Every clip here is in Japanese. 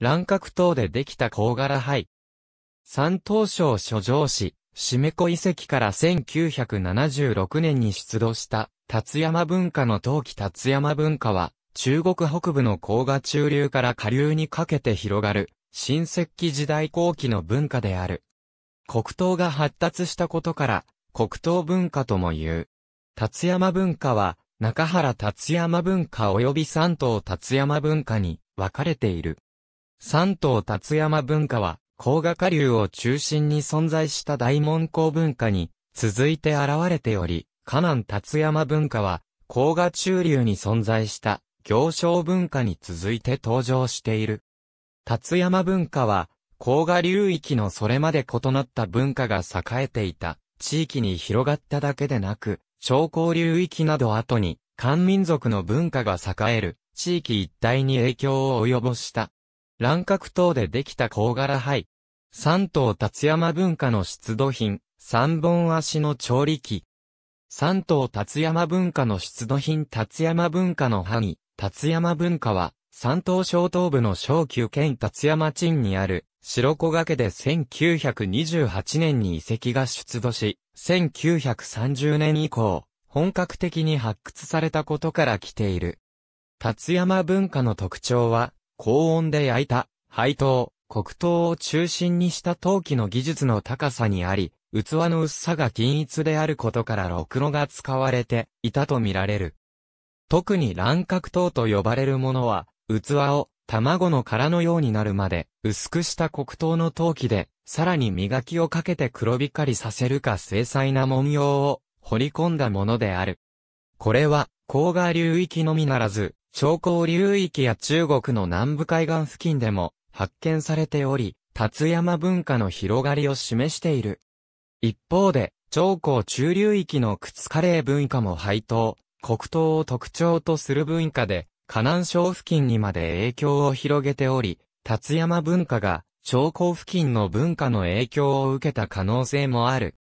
乱獲等でできた甲柄灰。山東省諸城市、締め子遺跡から1976年に出土した、辰山文化の陶器辰山文化は、中国北部の甲河中流から下流にかけて広がる、新石器時代後期の文化である。黒糖が発達したことから、黒糖文化とも言う。辰山文化は、中原辰山文化及び山東辰山文化に分かれている。三島達山文化は、甲賀下流を中心に存在した大門校文化に、続いて現れており、河南達山文化は、甲賀中流に存在した、行商文化に続いて登場している。達山文化は、甲賀流域のそれまで異なった文化が栄えていた、地域に広がっただけでなく、商工流域など後に、漢民族の文化が栄える、地域一帯に影響を及ぼした。乱獲等でできた甲柄灰。三島達山文化の出土品、三本足の調理器。三島達山文化の出土品達山文化の萩、達山文化は、三島小東部の小宮県達山鎮にある、白子崖で1928年に遺跡が出土し、1930年以降、本格的に発掘されたことから来ている。達山文化の特徴は、高温で焼いた、配糖、黒糖を中心にした陶器の技術の高さにあり、器の薄さが均一であることからろくろが使われていたとみられる。特に卵角糖と呼ばれるものは、器を卵の殻のようになるまで薄くした黒糖の陶器で、さらに磨きをかけて黒光りさせるか精細な文様を彫り込んだものである。これは、甲賀流域のみならず、長江流域や中国の南部海岸付近でも発見されており、達山文化の広がりを示している。一方で、長江中流域の靴カレー文化も配当、黒糖を特徴とする文化で、河南省付近にまで影響を広げており、達山文化が、長江付近の文化の影響を受けた可能性もある。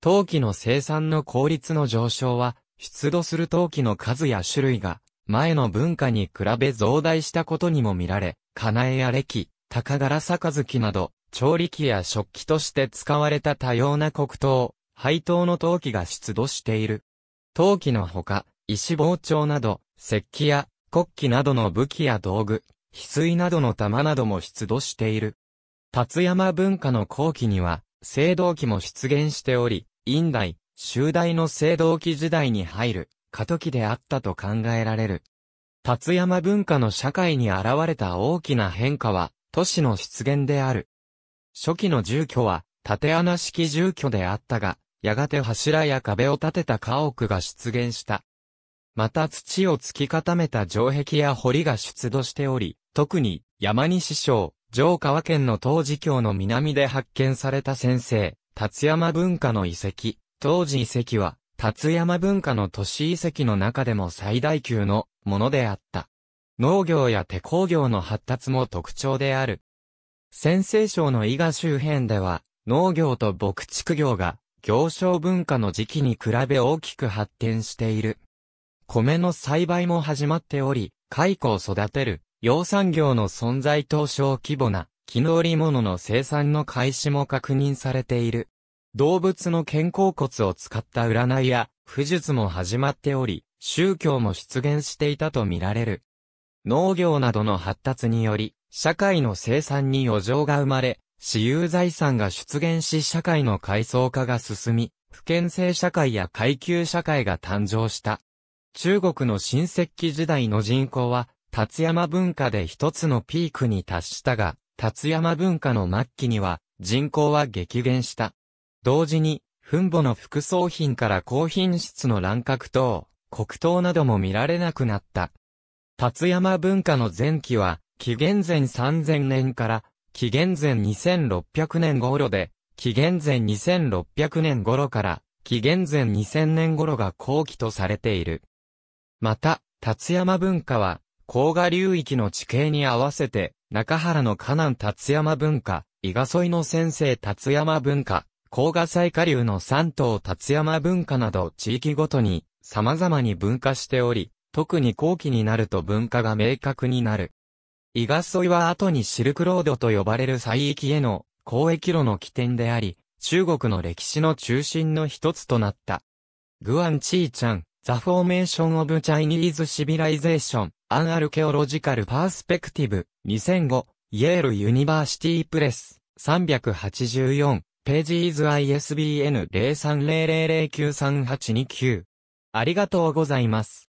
陶器の生産の効率の上昇は、出土する陶器の数や種類が前の文化に比べ増大したことにも見られ、金江や歴、高柄杯など、調理器や食器として使われた多様な黒糖、配糖の陶器が出土している。陶器のほか、石包丁など、石器や国旗などの武器や道具、翡翠などの玉なども出土している。達山文化の後期には、青銅器も出現しており、陰代、修代の青銅器時代に入る過渡期であったと考えられる。達山文化の社会に現れた大きな変化は、都市の出現である。初期の住居は、縦穴式住居であったが、やがて柱や壁を立てた家屋が出現した。また土を突き固めた城壁や堀が出土しており、特に山西省、城川県の当時京の南で発見された先生、達山文化の遺跡、当時遺跡は達山文化の都市遺跡の中でも最大級のものであった。農業や手工業の発達も特徴である。先西省の伊賀周辺では、農業と牧畜業が、行商文化の時期に比べ大きく発展している。米の栽培も始まっており、蚕を育てる、養蚕業の存在と小規模な、絹織物の生産の開始も確認されている。動物の肩甲骨を使った占いや、不術も始まっており、宗教も出現していたとみられる。農業などの発達により、社会の生産に余剰が生まれ、私有財産が出現し社会の階層化が進み、不健性社会や階級社会が誕生した。中国の新石器時代の人口は、達山文化で一つのピークに達したが、達山文化の末期には、人口は激減した。同時に、墳墓の副葬品から高品質の乱獲等、黒糖なども見られなくなった。達山文化の前期は、紀元前3000年から紀元前2600年頃で、紀元前2600年頃から紀元前2000年頃が後期とされている。また、達山文化は、甲賀流域の地形に合わせて、中原の河南達山文化、伊賀沿いの先生達山文化、甲賀祭下流の三島達山文化など地域ごとに様々に分化しており、特に後期になると文化が明確になる。伊賀沿いは後にシルクロードと呼ばれる西域への交易路の起点であり、中国の歴史の中心の一つとなった。グアン・チーチャン、ザ・フォーメーション・オブ・チャイニーズ・シビライゼーション、アン・アルケオロジカル・パースペクティブ、2005、イェール・ユニバーシティ・プレス、384。ページイズ ISBN 0300093829。ありがとうございます。